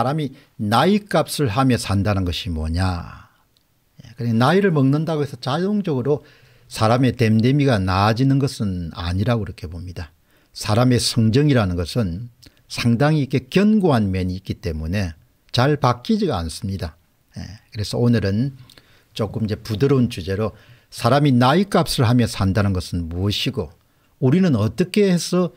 사람이 나이 값을 하며 산다는 것이 뭐냐. 예, 나이를 먹는다고 해서 자동적으로 사람의 댐댐이가 나아지는 것은 아니라고 그렇게 봅니다. 사람의 성정이라는 것은 상당히 이렇게 견고한 면이 있기 때문에 잘 바뀌지가 않습니다. 예, 그래서 오늘은 조금 이제 부드러운 주제로 사람이 나이 값을 하며 산다는 것은 무엇이고 우리는 어떻게 해서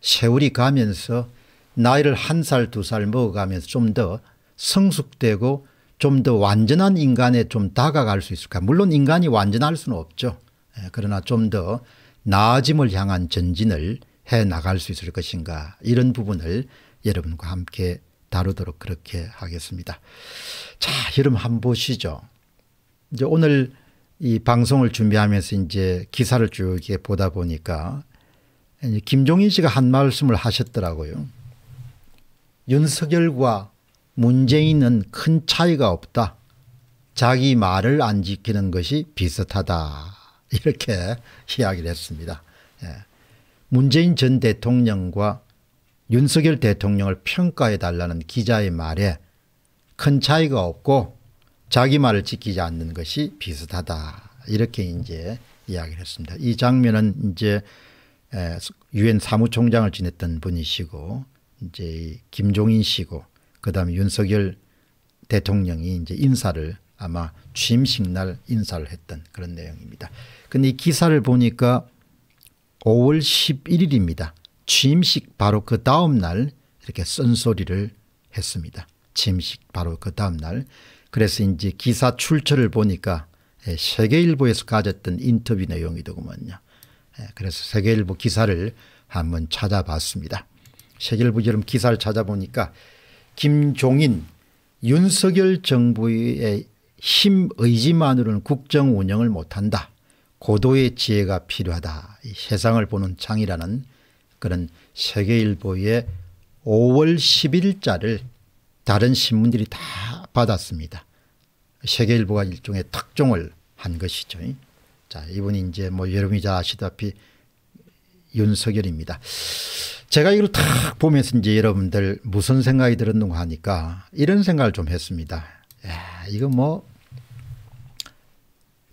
세월이 가면서 나이를 한 살 두 살 먹어가면서 좀 더 성숙되고 좀 더 완전한 인간에 좀 다가갈 수 있을까 물론 인간이 완전할 수는 없죠. 예, 그러나 좀 더 나아짐을 향한 전진을 해 나갈 수 있을 것인가 이런 부분을 여러분과 함께 다루도록 그렇게 하겠습니다. 자, 여러분 한번 보시죠. 이제 오늘 이 방송을 준비하면서 이제 기사를 쭉 보다 보니까 김종인 씨가 한 말씀을 하셨더라고요. 윤석열과 문재인은 큰 차이가 없다. 자기 말을 안 지키는 것이 비슷하다. 이렇게 이야기를 했습니다. 예. 문재인 전 대통령과 윤석열 대통령을 평가해 달라는 기자의 말에 큰 차이가 없고 자기 말을 지키지 않는 것이 비슷하다. 이렇게 이제 이야기를 했습니다. 이 장면은 이제 유엔 사무총장을 지냈던 분이시고 이제 김종인 씨고 그다음에 윤석열 대통령이 이제 인사를 아마 취임식 날 인사를 했던 그런 내용입니다. 근데 이 기사를 보니까 5월 11일입니다. 취임식 바로 그 다음 날 이렇게 쓴소리를 했습니다. 취임식 바로 그 다음 날. 그래서 이제 기사 출처를 보니까 예, 세계일보에서 가졌던 인터뷰 내용이더구먼요. 예, 그래서 세계일보 기사를 한번 찾아봤습니다. 세길부지름 기사를 찾아보니까 김종인 윤석열 정부의 힘 의지만으로는 국정 운영을 못한다. 고도의 지혜가 필요하다. 세상을 보는 창이라는 그런 세계일보의 5월 10일자를 다른 신문들이 다 받았습니다. 세계일보가 일종의 특종을 한 것이죠. 자, 이분이 이제 뭐 여러분이 잘 아시다시피 윤석열입니다. 제가 이걸 탁 보면서 이제 여러분들 무슨 생각이 들었는가 하니까 이런 생각을 좀 했습니다. 야, 이거 뭐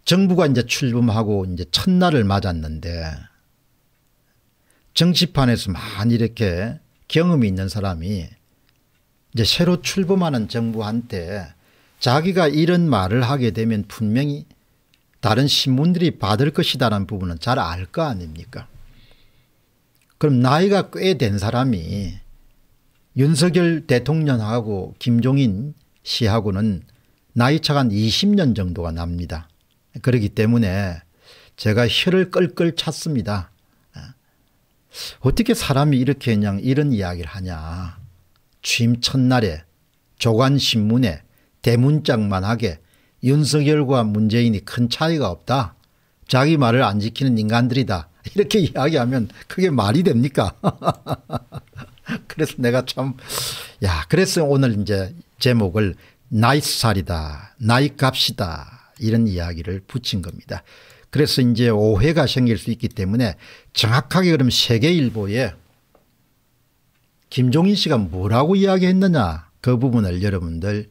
정부가 이제 출범하고 이제 첫날을 맞았는데 정치판에서 많이 이렇게 경험이 있는 사람이 이제 새로 출범하는 정부한테 자기가 이런 말을 하게 되면 분명히 다른 신문들이 받을 것이다라는 부분은 잘 알 거 아닙니까? 그럼 나이가 꽤 된 사람이 윤석열 대통령하고 김종인 씨하고는 나이차가 한 20년 정도가 납니다. 그렇기 때문에 제가 혀를 끌끌 찼습니다. 어떻게 사람이 이렇게 그냥 이런 이야기를 하냐. 취임 첫날에 조간신문에 대문짝만하게 윤석열과 문재인이 큰 차이가 없다. 자기 말을 안 지키는 인간들이다. 이렇게 이야기하면 그게 말이 됩니까? 그래서 내가 참, 야, 그래서 오늘 이제 제목을 나이살이다, 나이값이다 이런 이야기를 붙인 겁니다. 그래서 이제 오해가 생길 수 있기 때문에 정확하게 그럼 세계일보에 김종인 씨가 뭐라고 이야기했느냐 그 부분을 여러분들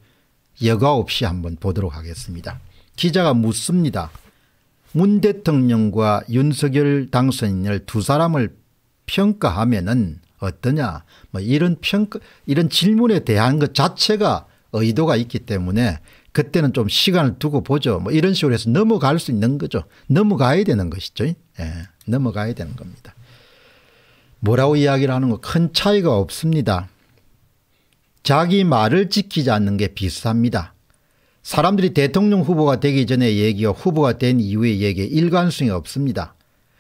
여과 없이 한번 보도록 하겠습니다. 기자가 묻습니다. 문 대통령과 윤석열 당선인을 두 사람을 평가하면은 어떠냐 뭐 이런 평가 이런 질문에 대한 것 자체가 의도가 있기 때문에 그때는 좀 시간을 두고 보죠. 뭐 이런 식으로 해서 넘어갈 수 있는 거죠. 넘어가야 되는 것이죠. 예. 넘어가야 되는 겁니다. 뭐라고 이야기를 하는 거 큰 차이가 없습니다. 자기 말을 지키지 않는 게 비슷합니다. 사람들이 대통령 후보가 되기 전에 얘기와 후보가 된 이후의 얘기에 일관성이 없습니다.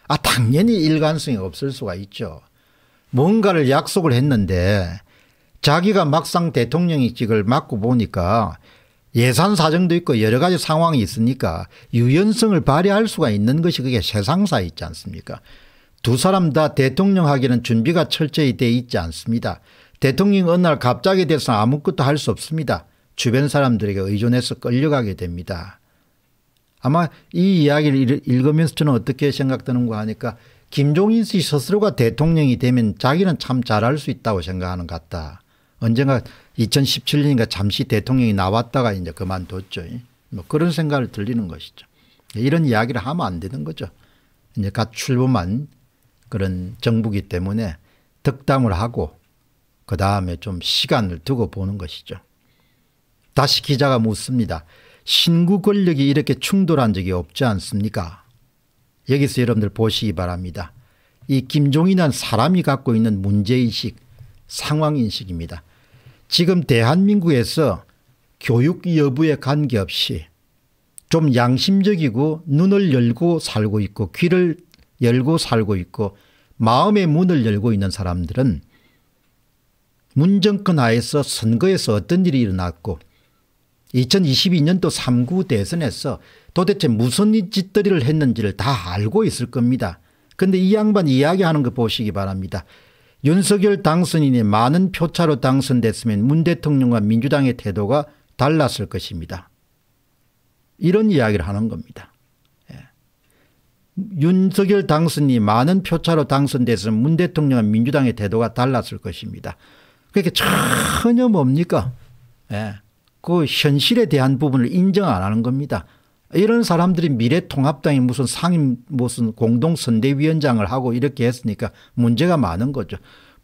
아 당연히 일관성이 없을 수가 있죠. 뭔가를 약속을 했는데 자기가 막상 대통령직을 맡고 보니까 예산 사정도 있고 여러 가지 상황이 있으니까 유연성을 발휘할 수가 있는 것이 그게 세상사 있지 않습니까 두 사람 다 대통령 하기는 준비가 철저히 돼 있지 않습니다. 대통령 어느 날 갑자기 돼서 아무것도 할 수 없습니다. 주변 사람들에게 의존해서 끌려가게 됩니다. 아마 이 이야기를 읽으면서 저는 어떻게 생각되는가 하니까 김종인 씨 스스로가 대통령이 되면 자기는 참 잘할 수 있다고 생각하는 것 같다. 언젠가 2017년인가 잠시 대통령이 나왔다가 이제 그만뒀죠. 뭐 그런 생각을 들리는 것이죠. 이런 이야기를 하면 안 되는 거죠. 이제 갓 출범한 그런 정부기 때문에 득담을 하고 그 다음에 좀 시간을 두고 보는 것이죠. 다시 기자가 묻습니다. 신구 권력이 이렇게 충돌한 적이 없지 않습니까? 여기서 여러분들 보시기 바랍니다. 이 김종인은 사람이 갖고 있는 문제의식, 상황인식입니다. 지금 대한민국에서 교육 여부에 관계없이 좀 양심적이고 눈을 열고 살고 있고 귀를 열고 살고 있고 마음의 문을 열고 있는 사람들은 문정권 하에서 선거에서 어떤 일이 일어났고 2022년도 3구 대선에서 도대체 무슨 짓거리를 했는지를 다 알고 있을 겁니다. 근데 이 양반 이야기하는 거 보시기 바랍니다. 윤석열 당선인이 많은 표차로 당선됐으면 문 대통령과 민주당의 태도가 달랐을 것입니다. 이런 이야기를 하는 겁니다. 예. 윤석열 당선이 많은 표차로 당선돼서 문 대통령과 민주당의 태도가 달랐을 것입니다. 그게 전혀 뭡니까? 예. 그 현실에 대한 부분을 인정 안 하는 겁니다. 이런 사람들이 미래통합당이 무슨 상임 무슨 공동선대위원장을 하고 이렇게 했으니까 문제가 많은 거죠.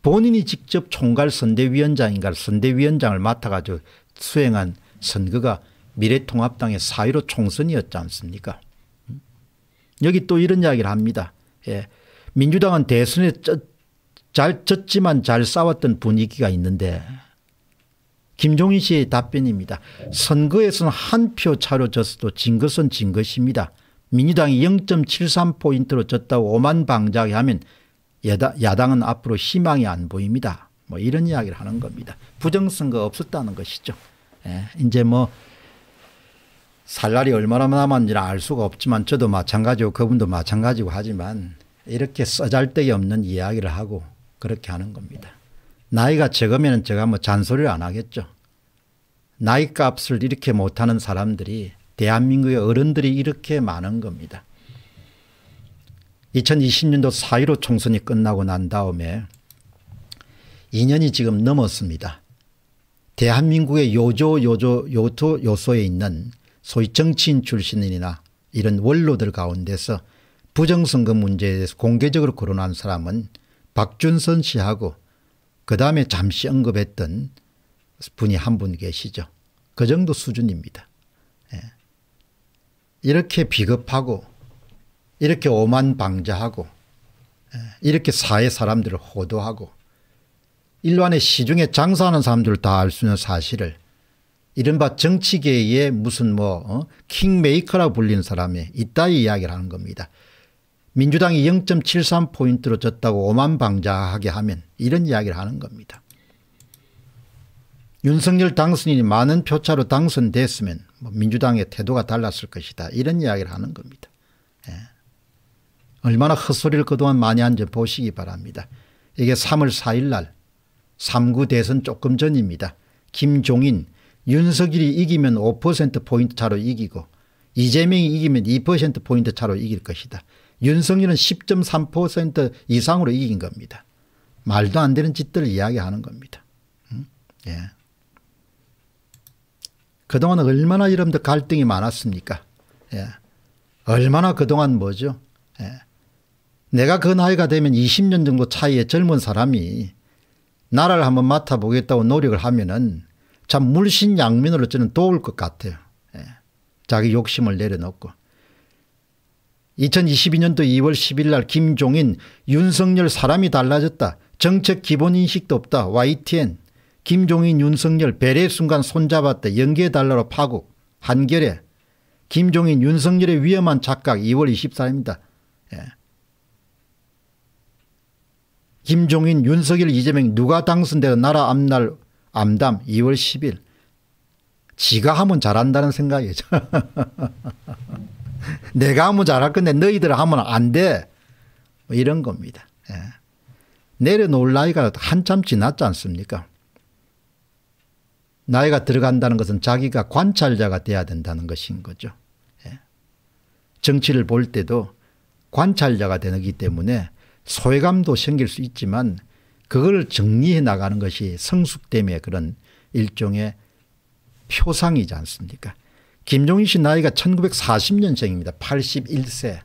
본인이 직접 총괄 선대위원장인가 선대위원장을 맡아가지고 수행한 선거가 미래통합당의 사의로 총선이었지 않습니까? 여기 또 이런 이야기를 합니다. 예. 민주당은 대선에 잘 졌지만 잘 싸웠던 분위기가 있는데 김종인 씨의 답변입니다. 선거에서는 한 표 차로 졌어도 진 것은 진 것입니다. 민주당이 0.73포인트로 졌다고 오만 방자하게 하면 야당, 은 앞으로 희망이 안 보입니다. 뭐 이런 이야기를 하는 겁니다. 부정선거 없었다는 것이죠. 예, 이제 뭐살 날이 얼마나 남았는지는 알 수가 없지만 저도 마찬가지고 그분도 마찬가지고 하지만 이렇게 써잘데기 없는 이야기를 하고 그렇게 하는 겁니다. 나이가 적으면 제가 뭐 잔소리를 안 하겠죠. 나이 값을 이렇게 못하는 사람들이 대한민국의 어른들이 이렇게 많은 겁니다. 2020년도 4.15 총선이 끝나고 난 다음에 2년이 지금 넘었습니다. 대한민국의 요조 요조 요토 요소에 있는 소위 정치인 출신이나 이런 원로들 가운데서 부정선거 문제에 대해서 공개적으로 거론한 사람은 박준선 씨하고 그 다음에 잠시 언급했던 분이 한 분 계시죠. 그 정도 수준입니다. 예. 이렇게 비겁하고 이렇게 오만방자하고 예. 이렇게 사회 사람들을 호도하고 일반의 시중에 장사하는 사람들 을다 알 수 있는 사실을 이른바 정치계의 무슨 뭐 어? 킹메이커라 불리는 사람이 있다 이야기를 하는 겁니다. 민주당이 0.73포인트로 졌다고 오만방자하게 하면 이런 이야기를 하는 겁니다. 윤석열 당선인이 많은 표차로 당선됐으면 뭐 민주당의 태도가 달랐을 것이다. 이런 이야기를 하는 겁니다. 예. 얼마나 헛소리를 그동안 많이 한지 보시기 바랍니다. 이게 3월 4일 날 3구 대선 조금 전입니다. 김종인 윤석열이 이기면 5%포인트 차로 이기고 이재명이 이기면 2%포인트 차로 이길 것이다. 윤석열은 10.3% 이상으로 이긴 겁니다. 말도 안 되는 짓들을 이야기하는 겁니다. 음? 예. 그동안 얼마나 여러분들 갈등이 많았습니까? 예. 얼마나 그동안 뭐죠? 예. 내가 그 나이가 되면 20년 정도 차이에 젊은 사람이 나라를 한번 맡아보겠다고 노력을 하면은 참 물신양면으로 저는 도울 것 같아요. 예. 자기 욕심을 내려놓고. 2022년도 2월 10일 날 김종인 윤석열 사람이 달라졌다. 정책 기본인식도 없다. YTN 김종인 윤석열 배례 순간 손잡았다. 연계 달러로 파국 한결에 김종인 윤석열의 위험한 착각 2월 24일입니다. 예. 김종인 윤석열 이재명 누가 당선돼도 나라 앞날 암담 2월 10일 지가 하면 잘한다는 생각이죠. 내가 하면 잘할 건데 너희들 하면 안 돼. 뭐 이런 겁니다. 예. 내려놓을 나이가 한참 지났지 않습니까? 나이가 들어간다는 것은 자기가 관찰자가 돼야 된다는 것인 거죠. 예. 정치를 볼 때도 관찰자가 되기 때문에 소외감도 생길 수 있지만 그걸 정리해 나가는 것이 성숙됨의 그런 일종의 표상이지 않습니까? 김종인 씨 나이가 1940년생입니다. 81세.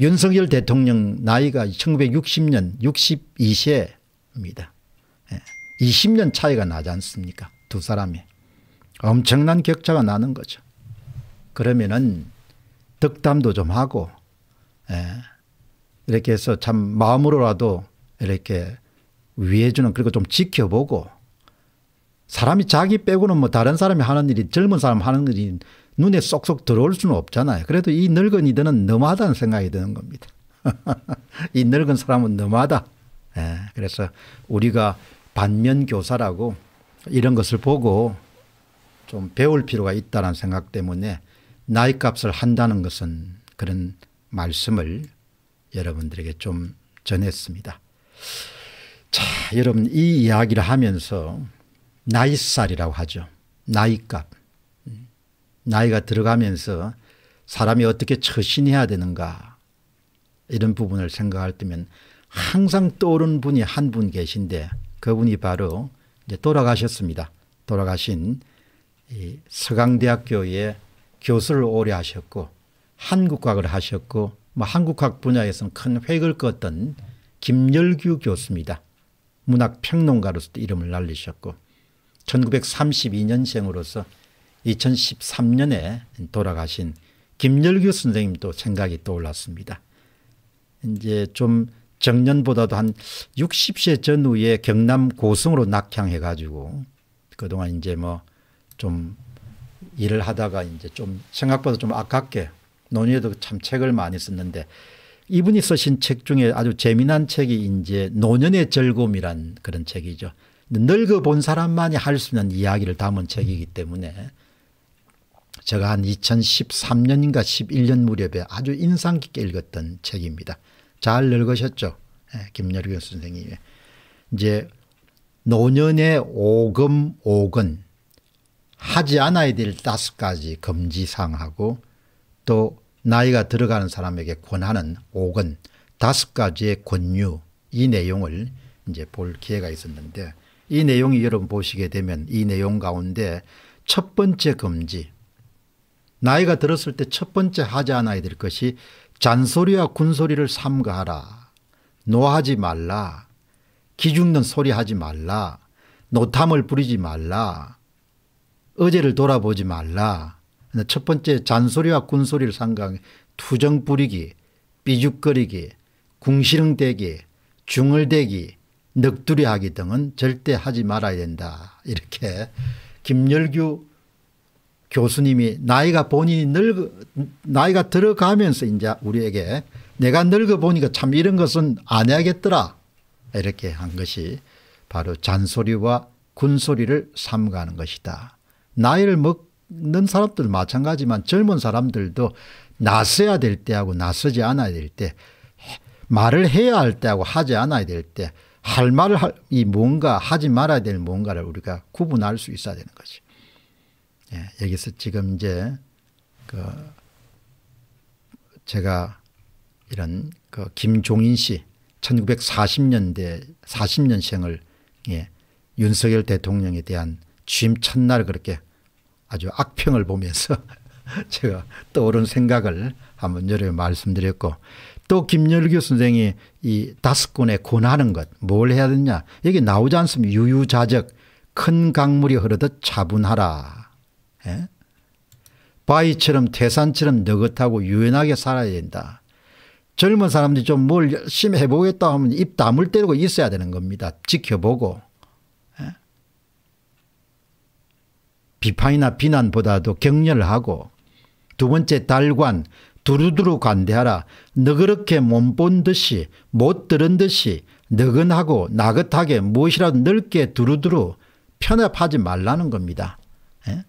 윤석열 대통령 나이가 1960년 62세입니다. 20년 차이가 나지 않습니까? 두 사람이. 엄청난 격차가 나는 거죠. 그러면은 득담도좀 하고, 예. 이렇게 해서 참 마음으로라도 이렇게 위해주는, 그리고 좀 지켜보고, 사람이 자기 빼고는 뭐 다른 사람이 하는 일이 젊은 사람 하는 일이 눈에 쏙쏙 들어올 수는 없잖아요. 그래도 이 늙은이들은 너무하다는 생각이 드는 겁니다. 이 늙은 사람은 너무하다. 예, 그래서 우리가 반면 교사라고 이런 것을 보고 좀 배울 필요가 있다는 생각 때문에 나이 값을 한다는 것은 그런 말씀을 여러분들에게 좀 전했습니다. 자, 여러분 이 이야기를 하면서 나이살이라고 하죠. 나이값. 나이가 들어가면서 사람이 어떻게 처신해야 되는가 이런 부분을 생각할 때면 항상 떠오르는 분이 한 분 계신데 그분이 바로 이제 돌아가셨습니다. 돌아가신 서강대학교의 교수를 오래 하셨고 한국학을 하셨고 뭐 한국학 분야에서는 큰 획을 껐던 김열규 교수입니다. 문학 평론가로서도 이름을 날리셨고 1932년생으로서 2013년에 돌아가신 김열규 선생님도 생각이 떠올랐습니다. 이제 좀 정년보다도 한 60세 전후에 경남 고성으로 낙향해 가지고 그동안 이제 뭐 좀 일을 하다가 이제 좀 생각보다 좀 아깝게 논의에도 참 책을 많이 썼는데 이분이 쓰신 책 중에 아주 재미난 책이 이제 노년의 즐거움이란 그런 책이죠. 늙어본 사람만이 할 수 있는 이야기를 담은 책이기 때문에 제가 한 2013년인가 11년 무렵에 아주 인상 깊게 읽었던 책입니다. 잘 읽으셨죠? 예, 김여경 선생님이. 이제 노년의 오금 오근 하지 않아야 될 다섯 가지 금지사하고또 나이가 들어가는 사람에게 권하는 오근 다섯 가지의 권유 이 내용을 이제 볼 기회가 있었는데 이 내용이 여러분 보시게 되면 이 내용 가운데 첫 번째 금지 나이가 들었을 때 첫 번째 하지 않아야 될 것이 잔소리와 군소리를 삼가하라. 노하지 말라. 기죽는 소리 하지 말라. 노탐을 부리지 말라. 어제를 돌아보지 말라. 첫 번째 잔소리와 군소리를 삼가하 투정 부리기, 삐죽거리기, 궁시렁대기, 중얼대기, 넋두리하기 등은 절대 하지 말아야 된다. 이렇게 김열규 교수님이 나이가 본인이 늙어 나이가 들어가면서 이제 우리에게 내가 늙어 보니까 참 이런 것은 안 해야겠더라 이렇게 한 것이 바로 잔소리와 군소리를 삼가는 것이다. 나이를 먹는 사람들 마찬가지만 젊은 사람들도 나서야 될 때하고 나서지 않아야 될 때 말을 해야 할 때하고 하지 않아야 될때 할 말을 할, 이 뭔가 하지 말아야 될 뭔가를 우리가 구분할 수 있어야 되는 거지. 예, 여기서 지금 이제 그 제가 이런 그 김종인 씨 1940년대 40년생을 예, 윤석열 대통령에 대한 취임 첫날 그렇게 아주 악평을 보면서 제가 떠오른 생각을 한번 여러 말씀드렸고 또 김열규 선생이 이 다섯 권에 권하는 것 뭘 해야 되냐 여기 나오지 않습니다. 유유자적 큰 강물이 흐르듯 차분하라. 예? 바위처럼 태산처럼 느긋하고 유연하게 살아야 된다. 젊은 사람들이 좀 뭘 열심히 해보겠다 하면 입 다물 때리고 있어야 되는 겁니다. 지켜보고. 예? 비판이나 비난보다도 격려를 하고 두 번째 달관 두루두루 관대하라. 너그럽게못 본 듯이 못 들은 듯이 너근하고 나긋하게 무엇이라도 넓게 두루두루 편협하지 말라는 겁니다. 예?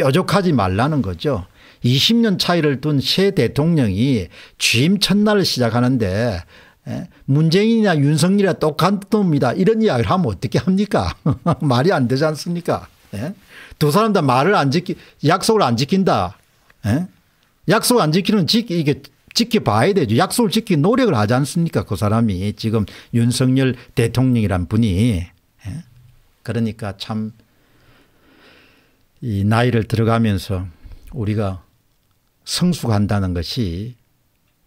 뾰족하지 말라는 거죠. 20년 차이를 둔 새 대통령이 취임 첫날을 시작하는데 예? 문재인이나 윤석열이나 똑같은 놈이다 이런 이야기를 하면 어떻게 합니까 말이 안 되지 않습니까 예? 두 사람 다 말을 안 지키 약속을 안 지킨다 예? 약속 안 지키는 지, 이게 지켜봐야 되죠. 약속을 지키 노력을 하지 않습니까? 그 사람이 지금 윤석열 대통령이란 분이. 예? 그러니까 참 이 나이를 들어가면서 우리가 성숙한다는 것이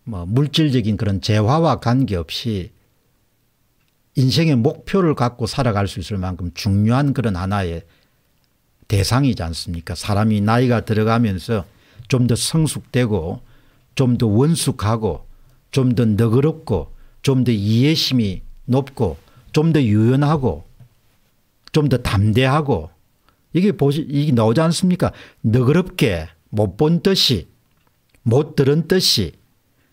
뭐 물질적인 그런 재화와 관계없이 인생의 목표를 갖고 살아갈 수 있을 만큼 중요한 그런 하나의 대상이지 않습니까? 사람이 나이가 들어가면서 좀더 성숙되고 좀 더 원숙하고 좀 더 너그럽고 좀 더 이해심이 높고 좀 더 유연하고 좀 더 담대하고 이게 보시 이게 나오지 않습니까? 너그럽게 못본 듯이 못 들은 듯이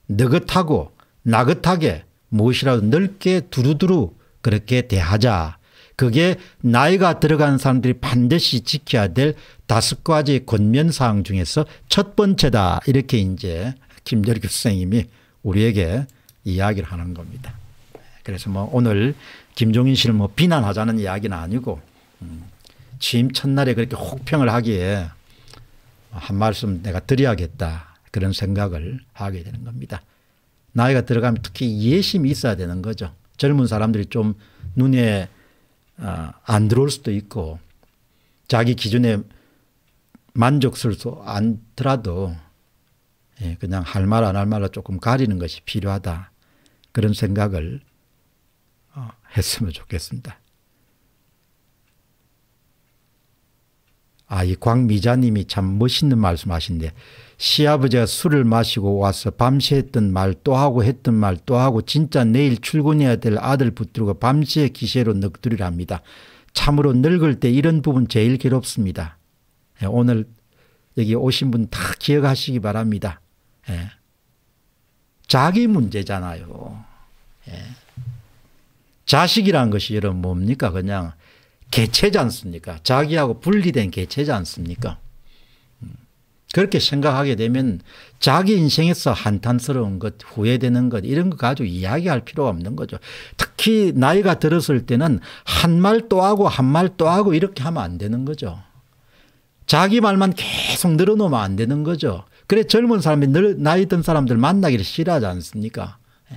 느긋하고 나긋하게 무엇이라도 넓게 두루두루 그렇게 대하자 그게 나이가 들어간 사람들이 반드시 지켜야 될 다섯 가지 권면사항 중에서 첫 번째다 이렇게 이제 김열 교수님이 우리에게 이야기를 하는 겁니다. 그래서 뭐 오늘 김종인 씨를 뭐 비난하자는 이야기는 아니고 음, 취임 첫날에 그렇게 혹평을 하기에 한 말씀 내가 드려야겠다 그런 생각을 하게 되는 겁니다. 나이가 들어가면 특히 예심이 있어야 되는 거죠. 젊은 사람들이 좀 눈에 아. 안 들어올 수도 있고 자기 기준에 만족스러워서 않더라도 예, 그냥 할 말 안 할 말로 조금 가리는 것이 필요하다. 그런 생각을 어, 했으면 좋겠습니다. 아, 이 광미자님이 참 멋있는 말씀 하신데 시아버지가 술을 마시고 와서 밤새 했던 말 또 하고 했던 말 또 하고 진짜 내일 출근해야 될 아들 붙들고 밤새 기세로 넋두리랍니다. 참으로 늙을 때 이런 부분 제일 괴롭습니다. 예, 오늘 여기 오신 분 다 기억하시기 바랍니다. 예. 자기 문제잖아요. 예. 자식이란 것이 여러분 뭡니까? 그냥 개체지 않습니까? 자기하고 분리된 개체지 않습니까? 음. 그렇게 생각하게 되면 자기 인생에서 한탄스러운 것, 후회되는 것 이런 거 가지고 이야기할 필요가 없는 거죠. 특히 나이가 들었을 때는 한 말 또 하고 한 말 또 하고 이렇게 하면 안 되는 거죠. 자기 말만 계속 늘어놓으면 안 되는 거죠. 그래 젊은 사람이 늘, 나이 든 사람들 만나기를 싫어하지 않습니까? 예.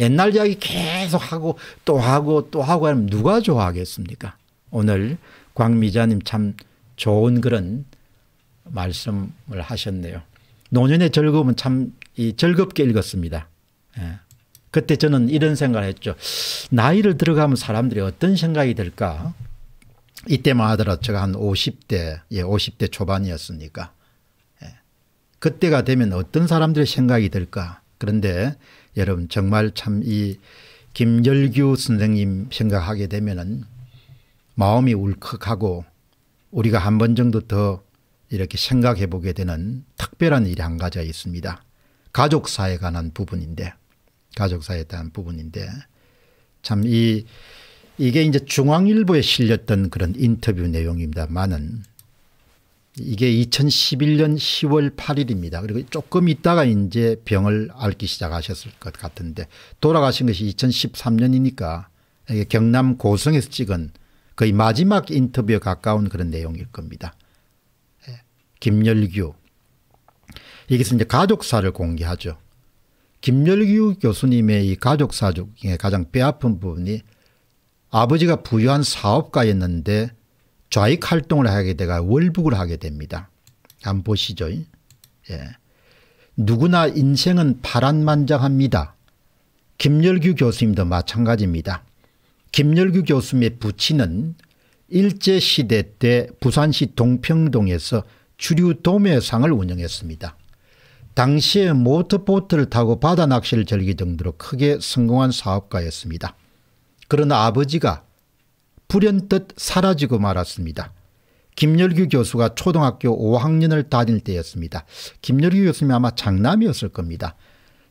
옛날 이야기 계속 하고 또 하고 또 하고 하면 누가 좋아하겠습니까? 오늘 광미자님 참 좋은 그런 말씀을 하셨네요. 노년의 즐거움은 참 즐겁게 읽었습니다. 예. 그때 저는 이런 생각을 했죠. 나이를 들어가면 사람들이 어떤 생각이 들까? 이때만 하더라도 제가 한 50대, 예, 50대 초반이었으니까. 예. 그때가 되면 어떤 사람들의 생각이 들까? 그런데 여러분 정말 참 이 김열규 선생님 생각하게 되면은 마음이 울컥하고 우리가 한 번 정도 더 이렇게 생각해 보게 되는 특별한 일이 한 가지가 있습니다. 가족사에 관한 부분인데 가족사에 대한 부분인데 참 이 이게 이제 중앙일보에 실렸던 그런 인터뷰 내용입니다만은 이게 2011년 10월 8일입니다. 그리고 조금 있다가 이제 병을 앓기 시작하셨을 것 같은데 돌아가신 것이 2013년이니까 경남 고성에서 찍은 거의 마지막 인터뷰에 가까운 그런 내용일 겁니다. 예, 김열규. 여기서 이제 가족사를 공개하죠. 김열규 교수님의 이 가족사 중에 가장 뼈아픈 부분이 아버지가 부유한 사업가였는데 좌익 활동을 하게 되가 월북을 하게 됩니다. 안 보시죠. 예. 누구나 인생은 파란만장합니다. 김열규 교수님도 마찬가지입니다. 김열규 교수님의 부친은 일제시대 때 부산시 동평동에서 주류 도매상을 운영했습니다. 당시에 모터보트를 타고 바다 낚시를 즐길 정도로 크게 성공한 사업가였습니다. 그러나 아버지가 불현듯 사라지고 말았습니다. 김열규 교수가 초등학교 5학년을 다닐 때였습니다. 김열규 교수님이 아마 장남이었을 겁니다.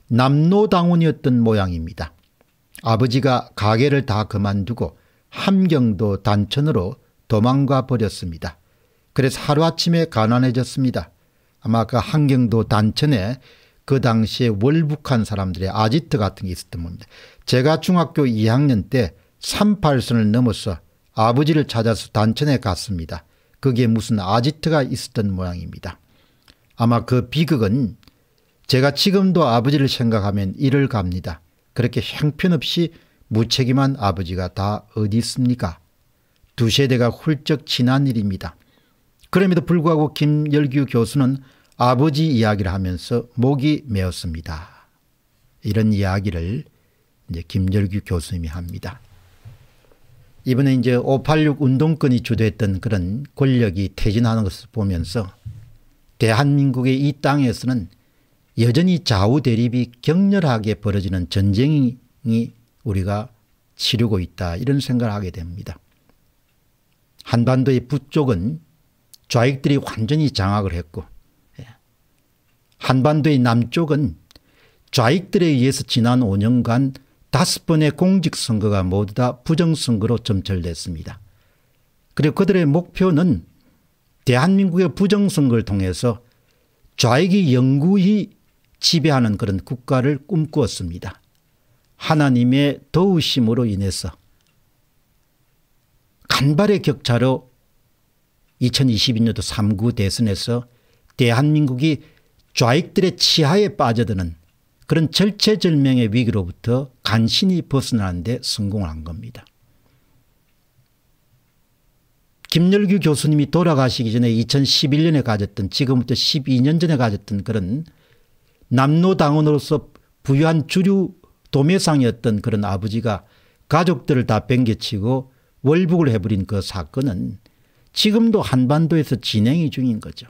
남로당원이었던 모양입니다. 아버지가 가게를 다 그만두고 함경도 단천으로 도망가 버렸습니다. 그래서 하루아침에 가난해졌습니다. 아마 그 함경도 단천에 그 당시에 월북한 사람들의 아지트 같은 게 있었던 겁니다. 제가 중학교 2학년 때 38선을 넘어서 아버지를 찾아서 단천에 갔습니다. 그게 무슨 아지트가 있었던 모양입니다. 아마 그 비극은 제가 지금도 아버지를 생각하면 이를 갑니다. 그렇게 형편없이 무책임한 아버지가 다 어디 있습니까? 두 세대가 훌쩍 지난 일입니다. 그럼에도 불구하고 김열규 교수는 아버지 이야기를 하면서 목이 메었습니다. 이런 이야기를 이제 김열규 교수님이 합니다. 이번에 이제 586 운동권이 주도했던 그런 권력이 퇴진하는 것을 보면서 대한민국의 이 땅에서는 여전히 좌우 대립이 격렬하게 벌어지는 전쟁이 우리가 치르고 있다 이런 생각을 하게 됩니다. 한반도의 북쪽은 좌익들이 완전히 장악을 했고 예. 한반도의 남쪽은 좌익들에 의해서 지난 5년간 다섯 번의 공직선거가 모두 다 부정선거로 점철됐습니다. 그리고 그들의 목표는 대한민국의 부정선거를 통해서 좌익이 영구히 지배하는 그런 국가를 꿈꾸었습니다. 하나님의 도우심으로 인해서 간발의 격차로 2022년도 3구 대선에서 대한민국이 좌익들의 치하에 빠져드는 그런 절체절명의 위기로부터 간신히 벗어나는 데 성공한 겁니다. 김열규 교수님이 돌아가시기 전에 2011년에 가졌던 지금부터 12년 전에 가졌던 그런 남로당원으로서 부유한 주류 도매상이었던 그런 아버지가 가족들을 다 뱅개치고 월북을 해버린 그 사건은 지금도 한반도에서 진행 중인 거죠.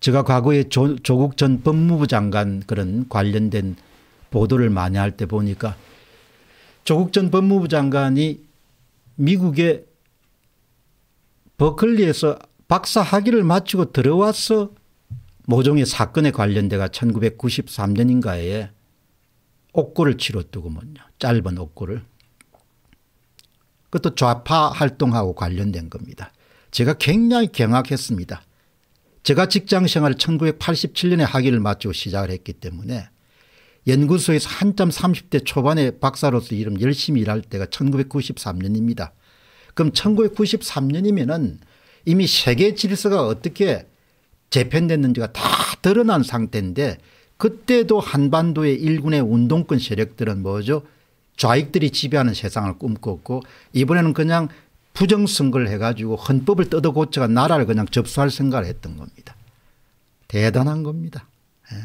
제가 과거에 조, 조국 전 법무부 장관 그런 관련된 보도를 많이 할 때 보니까 조국 전 법무부 장관이 미국의 버클리에서 박사 학위를 마치고 들어와서 모종의 사건에 관련돼가 1993년인가에 옥고를 치렀더구먼요 짧은 옥고를. 그것도 좌파 활동하고 관련된 겁니다. 제가 굉장히 경악했습니다. 제가 직장 생활을 1987년에 학위를 마치고 시작을 했기 때문에 연구소에서 한참 30대 초반에 박사로서 이름 열심히 일할 때가 1993년입니다. 그럼 1 9 9 3년이면 이미 세계 질서가 어떻게 재편됐는지가 다 드러난 상태인데 그때도 한반도의 일군의 운동권 세력들은 뭐죠? 좌익들이 지배하는 세상을 꿈꿨고 이번에는 그냥 부정선거를 해가지고 헌법을 뜯어고쳐가 나라를 그냥 접수할 생각을 했던 겁니다. 대단한 겁니다. 예.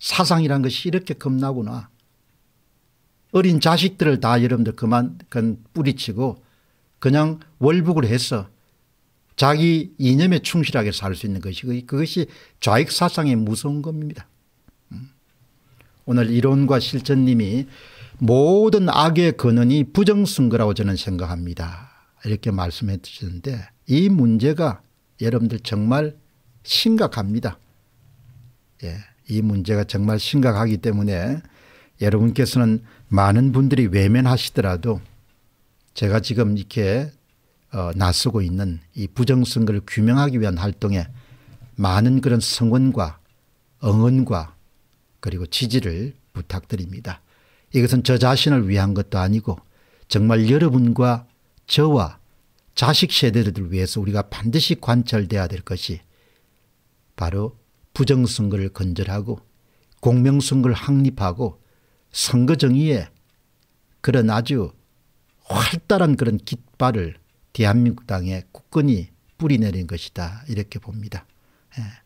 사상이란 것이 이렇게 겁나구나. 어린 자식들을 다 여러분들 그만 뿌리치고 그냥 월북을 해서 자기 이념에 충실하게 살 수 있는 것이 그것이 좌익 사상의 무서운 겁니다. 음. 오늘 이론과 실전님이 모든 악의 근원이 부정선거라고 저는 생각합니다. 이렇게 말씀해 주셨는데이 문제가 여러분들 정말 심각합니다. 예, 이 문제가 정말 심각하기 때문에 여러분께서는 많은 분들이 외면하시더라도 제가 지금 이렇게 어, 나서고 있는 이 부정선거를 규명하기 위한 활동에 많은 그런 성원과 응원과 그리고 지지를 부탁드립니다. 이것은 저 자신을 위한 것도 아니고 정말 여러분과 저와 자식 세대들을 위해서 우리가 반드시 관철돼야 될 것이 바로 부정선거를 건절하고 공명선거를 확립하고 선거정의에 그런 아주 활달한 그런 깃발을 대한민국 땅에 굳건히 뿌리내린 것이다 이렇게 봅니다. 예.